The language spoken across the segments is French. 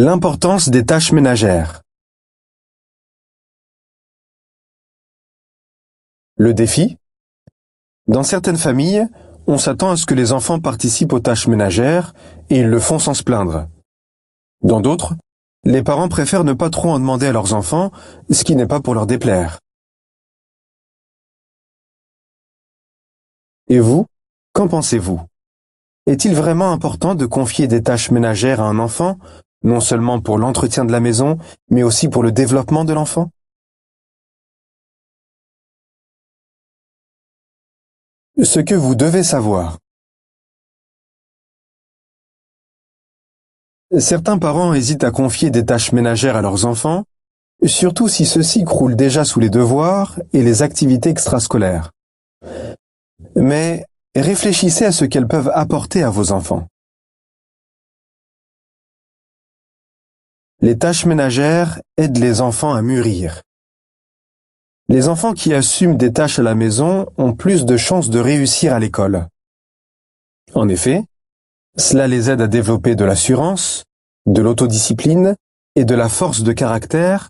L'importance des tâches ménagères. Le défi Dans certaines familles, on s'attend à ce que les enfants participent aux tâches ménagères et ils le font sans se plaindre. Dans d'autres, les parents préfèrent ne pas trop en demander à leurs enfants, ce qui n'est pas pour leur déplaire. Et vous, qu'en pensez-vous Est-il vraiment important de confier des tâches ménagères à un enfant non seulement pour l'entretien de la maison, mais aussi pour le développement de l'enfant? Ce que vous devez savoir. Certains parents hésitent à confier des tâches ménagères à leurs enfants, surtout si ceux-ci croulent déjà sous les devoirs et les activités extrascolaires. Mais réfléchissez à ce qu'elles peuvent apporter à vos enfants. Les tâches ménagères aident les enfants à mûrir. Les enfants qui assument des tâches à la maison ont plus de chances de réussir à l'école. En effet, cela les aide à développer de l'assurance, de l'autodiscipline et de la force de caractère.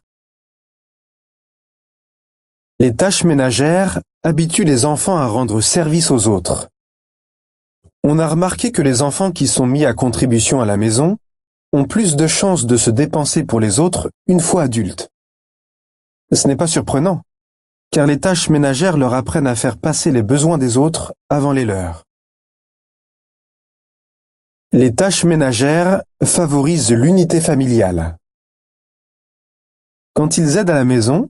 Les tâches ménagères habituent les enfants à rendre service aux autres. On a remarqué que les enfants qui sont mis à contribution à la maison ont plus de chances de se dépenser pour les autres une fois adultes. Ce n'est pas surprenant, car les tâches ménagères leur apprennent à faire passer les besoins des autres avant les leurs. Les tâches ménagères favorisent l'unité familiale. Quand ils aident à la maison,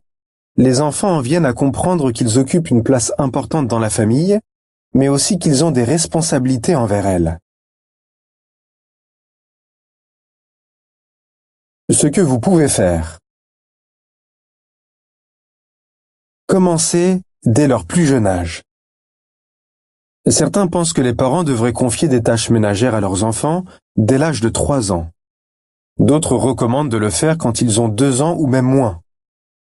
les enfants en viennent à comprendre qu'ils occupent une place importante dans la famille, mais aussi qu'ils ont des responsabilités envers elle. Ce que vous pouvez faire Commencez dès leur plus jeune âge. Certains pensent que les parents devraient confier des tâches ménagères à leurs enfants dès l'âge de 3 ans. D'autres recommandent de le faire quand ils ont 2 ans ou même moins.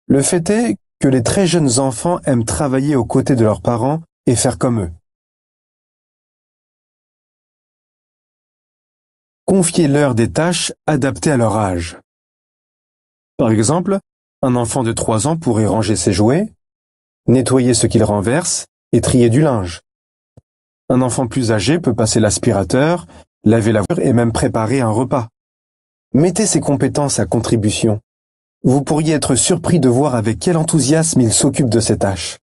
Le fait est que les très jeunes enfants aiment travailler aux côtés de leurs parents et faire comme eux. Confiez-leur des tâches adaptées à leur âge. Par exemple, un enfant de 3 ans pourrait ranger ses jouets, nettoyer ce qu'il renverse et trier du linge. Un enfant plus âgé peut passer l'aspirateur, laver la voiture et même préparer un repas. Mettez ses compétences à contribution. Vous pourriez être surpris de voir avec quel enthousiasme il s'occupe de ces tâches.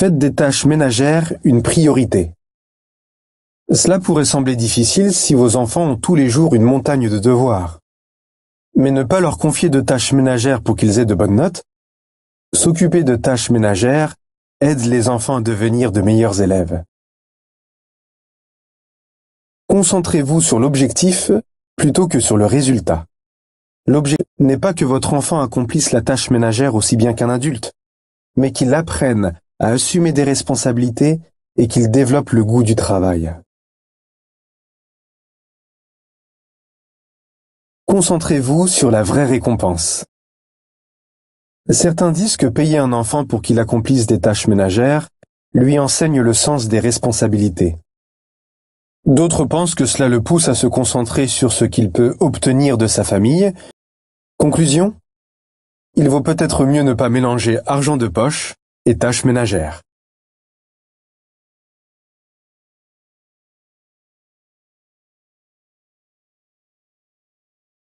faites des tâches ménagères une priorité. Cela pourrait sembler difficile si vos enfants ont tous les jours une montagne de devoirs. Mais ne pas leur confier de tâches ménagères pour qu'ils aient de bonnes notes, s'occuper de tâches ménagères aide les enfants à devenir de meilleurs élèves. Concentrez-vous sur l'objectif plutôt que sur le résultat. L'objectif n'est pas que votre enfant accomplisse la tâche ménagère aussi bien qu'un adulte, mais qu'il apprenne à assumer des responsabilités et qu'il développe le goût du travail. Concentrez-vous sur la vraie récompense. Certains disent que payer un enfant pour qu'il accomplisse des tâches ménagères lui enseigne le sens des responsabilités. D'autres pensent que cela le pousse à se concentrer sur ce qu'il peut obtenir de sa famille. Conclusion Il vaut peut-être mieux ne pas mélanger argent de poche, et tâches ménagères